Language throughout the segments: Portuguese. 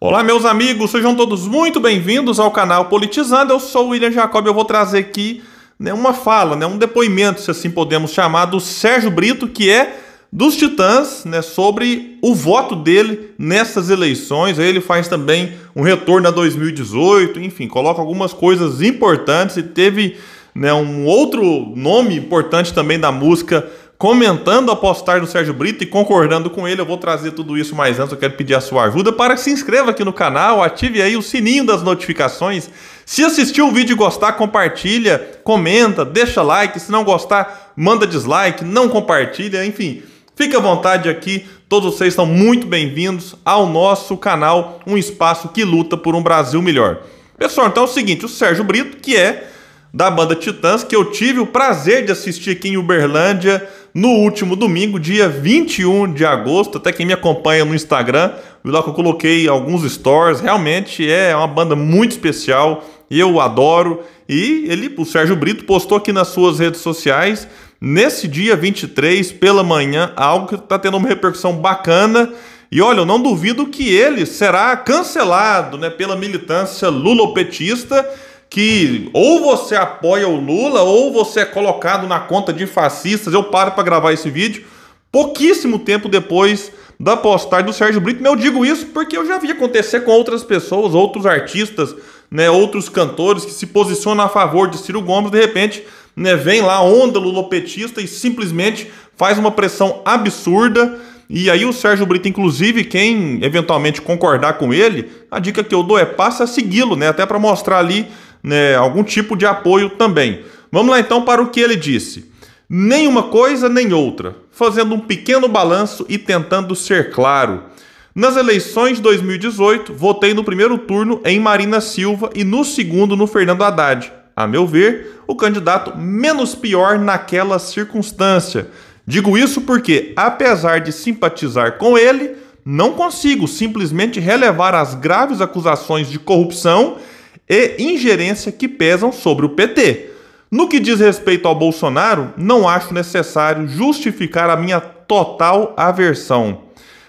Olá, meus amigos, sejam todos muito bem-vindos ao canal Politizando. Eu sou o William Jacob e eu vou trazer aqui né, uma fala, né, um depoimento, se assim podemos chamar, do Sérgio Brito, que é dos Titãs, né, sobre o voto dele nessas eleições. Aí ele faz também um retorno a 2018, enfim, coloca algumas coisas importantes e teve né, um outro nome importante também da música comentando a postagem do Sérgio Brito e concordando com ele. Eu vou trazer tudo isso mais antes. Eu quero pedir a sua ajuda para que se inscreva aqui no canal, ative aí o sininho das notificações. Se assistiu o vídeo e gostar, compartilha, comenta, deixa like. Se não gostar, manda dislike, não compartilha, enfim. Fique à vontade aqui, todos vocês são muito bem-vindos ao nosso canal, um espaço que luta por um Brasil melhor. Pessoal, então é o seguinte, o Sérgio Brito, que é da banda Titãs, que eu tive o prazer de assistir aqui em Uberlândia, no último domingo, dia 21 de agosto. Até quem me acompanha no Instagram, viu lá que eu coloquei alguns stories. Realmente é uma banda muito especial, eu adoro. E ele, o Sérgio Brito, postou aqui nas suas redes sociais, nesse dia 23, pela manhã, algo que está tendo uma repercussão bacana. E olha, eu não duvido que ele será cancelado né, pela militância lulopetista que ou você apoia o Lula ou você é colocado na conta de fascistas. Eu paro para gravar esse vídeo pouquíssimo tempo depois da postagem do Sérgio Brito. Mas eu digo isso porque eu já vi acontecer com outras pessoas, outros artistas, né, outros cantores que se posicionam a favor de Ciro Gomes, de repente, né, vem lá onda lulopetista e simplesmente faz uma pressão absurda. E aí o Sérgio Brito, inclusive, quem eventualmente concordar com ele, a dica que eu dou é passa a segui-lo, né, até para mostrar ali né, algum tipo de apoio também. Vamos lá então para o que ele disse. Nenhuma coisa nem outra, fazendo um pequeno balanço e tentando ser claro. Nas eleições de 2018, votei no primeiro turno em Marina Silva e no segundo no Fernando Haddad. A meu ver, o candidato menos pior naquela circunstância. Digo isso porque, apesar de simpatizar com ele, não consigo simplesmente relevar as graves acusações de corrupção e ingerência que pesam sobre o PT. No que diz respeito ao Bolsonaro, não acho necessário justificar a minha total aversão.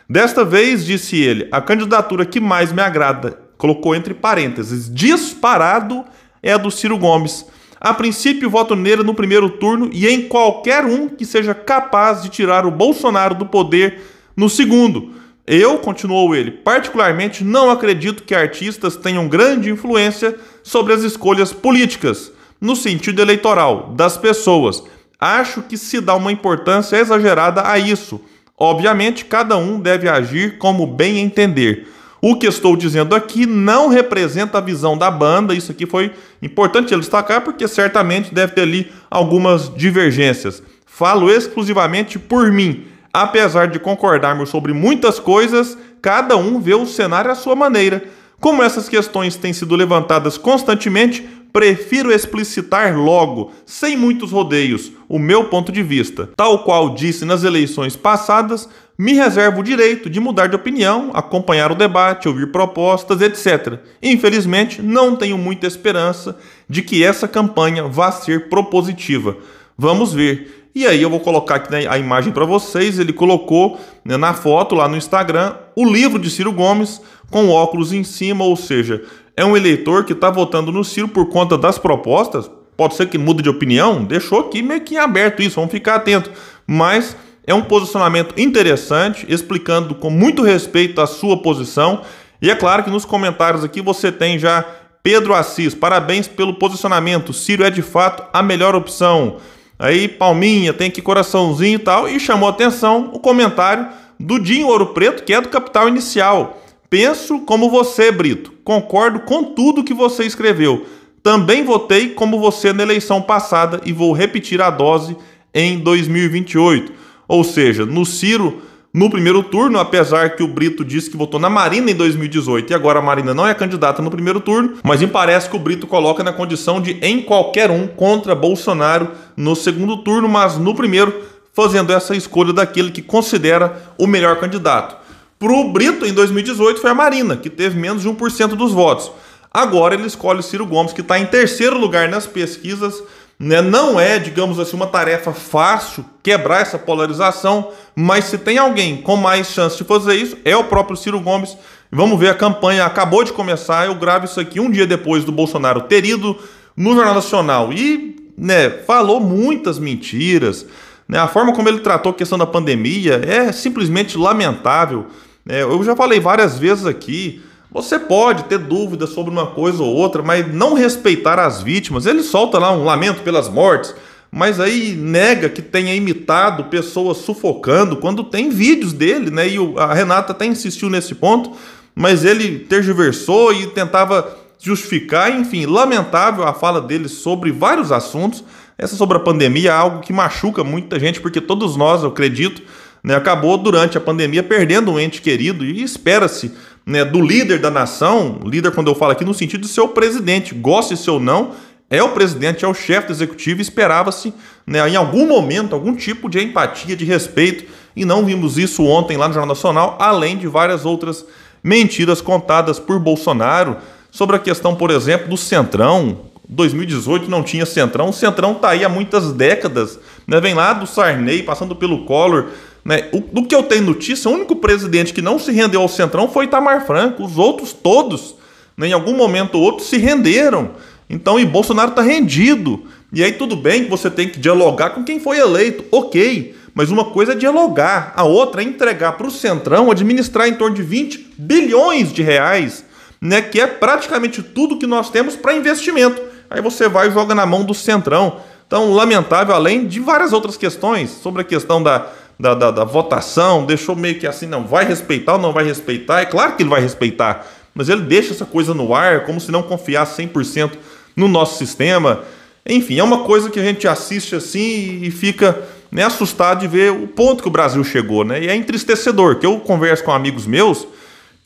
Desta vez, disse ele, a candidatura que mais me agrada, colocou entre parênteses, disparado, é a do Ciro Gomes. A princípio, voto nele no primeiro turno e em qualquer um que seja capaz de tirar o Bolsonaro do poder no segundo. Eu, continuou ele, particularmente não acredito que artistas tenham grande influência sobre as escolhas políticas, no sentido eleitoral, das pessoas. Acho que se dá uma importância exagerada a isso. Obviamente, cada um deve agir como bem entender. O que estou dizendo aqui não representa a visão da banda. Isso aqui foi importante ele destacar porque certamente deve ter ali algumas divergências. Falo exclusivamente por mim apesar de concordarmos sobre muitas coisas, cada um vê o cenário à sua maneira. Como essas questões têm sido levantadas constantemente, prefiro explicitar logo, sem muitos rodeios, o meu ponto de vista. Tal qual disse nas eleições passadas, me reservo o direito de mudar de opinião, acompanhar o debate, ouvir propostas, etc. Infelizmente, não tenho muita esperança de que essa campanha vá ser propositiva. Vamos ver. E aí eu vou colocar aqui né, a imagem para vocês. Ele colocou né, na foto lá no Instagram o livro de Ciro Gomes com óculos em cima, ou seja, é um eleitor que está votando no Ciro por conta das propostas. Pode ser que mude de opinião. Deixou aqui meio que aberto isso. Vamos ficar atento. Mas é um posicionamento interessante, explicando com muito respeito a sua posição. E é claro que nos comentários aqui você tem já Pedro Assis. Parabéns pelo posicionamento. Ciro é de fato a melhor opção aí palminha, tem aqui coraçãozinho e tal, e chamou atenção o comentário do Dinho Ouro Preto, que é do Capital Inicial. Penso como você, Brito. Concordo com tudo que você escreveu. Também votei como você na eleição passada e vou repetir a dose em 2028. Ou seja, no Ciro no primeiro turno, apesar que o Brito disse que votou na Marina em 2018 e agora a Marina não é candidata no primeiro turno, mas me parece que o Brito coloca na condição de em qualquer um contra Bolsonaro no segundo turno, mas no primeiro fazendo essa escolha daquele que considera o melhor candidato. Para o Brito, em 2018, foi a Marina, que teve menos de 1% dos votos. Agora ele escolhe Ciro Gomes, que está em terceiro lugar nas pesquisas, né? Não é, digamos assim, uma tarefa fácil quebrar essa polarização, mas se tem alguém com mais chance de fazer isso, é o próprio Ciro Gomes. Vamos ver, a campanha acabou de começar, eu gravo isso aqui um dia depois do Bolsonaro ter ido no Jornal Nacional e né, falou muitas mentiras. Né? A forma como ele tratou a questão da pandemia é simplesmente lamentável. É, eu já falei várias vezes aqui, você pode ter dúvidas sobre uma coisa ou outra, mas não respeitar as vítimas. Ele solta lá um lamento pelas mortes, mas aí nega que tenha imitado pessoas sufocando quando tem vídeos dele, né? E a Renata até insistiu nesse ponto, mas ele tergiversou e tentava justificar, enfim, lamentável a fala dele sobre vários assuntos. Essa sobre a pandemia é algo que machuca muita gente, porque todos nós, eu acredito, né, acabou durante a pandemia perdendo um ente querido e espera-se né, do líder da nação, líder quando eu falo aqui no sentido de ser o presidente, goste-se ou não, é o presidente, é o chefe do executivo, esperava-se né, em algum momento algum tipo de empatia, de respeito, e não vimos isso ontem lá no Jornal Nacional, além de várias outras mentiras contadas por Bolsonaro sobre a questão, por exemplo, do Centrão. 2018 não tinha Centrão, o Centrão está aí há muitas décadas, né, vem lá do Sarney, passando pelo Collor, né? O, do que eu tenho notícia, o único presidente que não se rendeu ao Centrão foi Itamar Franco. Os outros todos, né, em algum momento ou outro, se renderam. Então, e Bolsonaro está rendido. E aí tudo bem que você tem que dialogar com quem foi eleito, ok. Mas uma coisa é dialogar, a outra é entregar para o Centrão administrar em torno de 20 bilhões de reais, né? Que é praticamente tudo que nós temos para investimento. Aí você vai e joga na mão do Centrão. Então, lamentável, além de várias outras questões, sobre a questão da da, da, da votação, deixou meio que assim, não, vai respeitar ou não vai respeitar? É claro que ele vai respeitar, mas ele deixa essa coisa no ar, como se não confiasse 100% no nosso sistema. Enfim, é uma coisa que a gente assiste assim e fica né, assustado de ver o ponto que o Brasil chegou, né? E é entristecedor, que eu converso com amigos meus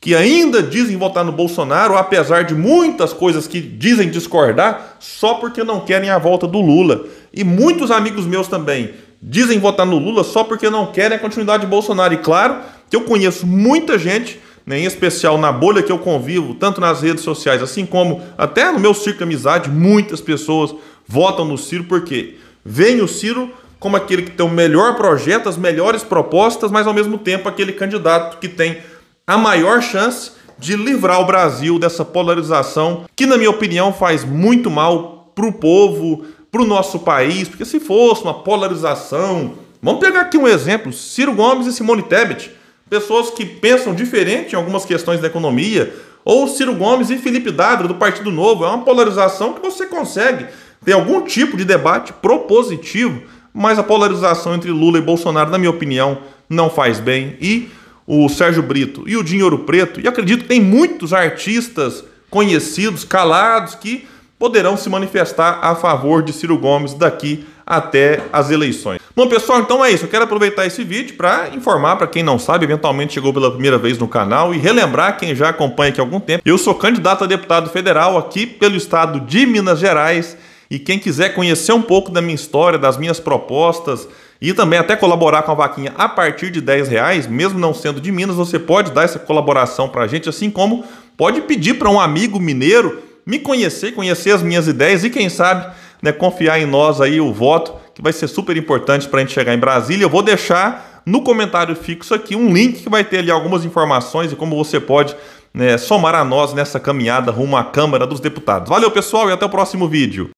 que ainda dizem votar no Bolsonaro, apesar de muitas coisas que dizem discordar, só porque não querem a volta do Lula. E muitos amigos meus também dizem votar no Lula só porque não querem a continuidade de Bolsonaro. E claro que eu conheço muita gente, né, em especial na bolha que eu convivo, tanto nas redes sociais, assim como até no meu círculo de amizade, muitas pessoas votam no Ciro porque vem o Ciro como aquele que tem o melhor projeto, as melhores propostas, mas ao mesmo tempo aquele candidato que tem a maior chance de livrar o Brasil dessa polarização que, na minha opinião, faz muito mal para o povo, para o nosso país, porque se fosse uma polarização. Vamos pegar aqui um exemplo: Ciro Gomes e Simone Tebet, pessoas que pensam diferente em algumas questões da economia, ou Ciro Gomes e Felipe Dávila, do Partido Novo. É uma polarização que você consegue ter algum tipo de debate propositivo, mas a polarização entre Lula e Bolsonaro, na minha opinião, não faz bem. E o Sérgio Brito e o Dinheiro Preto, e acredito que tem muitos artistas conhecidos, calados, que poderão se manifestar a favor de Ciro Gomes daqui até as eleições. Bom, pessoal, então é isso. Eu quero aproveitar esse vídeo para informar para quem não sabe, eventualmente chegou pela primeira vez no canal e relembrar quem já acompanha aqui há algum tempo. Eu sou candidato a deputado federal aqui pelo estado de Minas Gerais e quem quiser conhecer um pouco da minha história, das minhas propostas e também até colaborar com a vaquinha a partir de 10 reais, mesmo não sendo de Minas, você pode dar essa colaboração para a gente, assim como pode pedir para um amigo mineiro me conhecer, conhecer as minhas ideias e quem sabe né, confiar em nós aí o voto, que vai ser super importante para a gente chegar em Brasília. Eu vou deixar no comentário fixo aqui um link que vai ter ali algumas informações e como você pode né, somar a nós nessa caminhada rumo à Câmara dos Deputados. Valeu, pessoal, e até o próximo vídeo.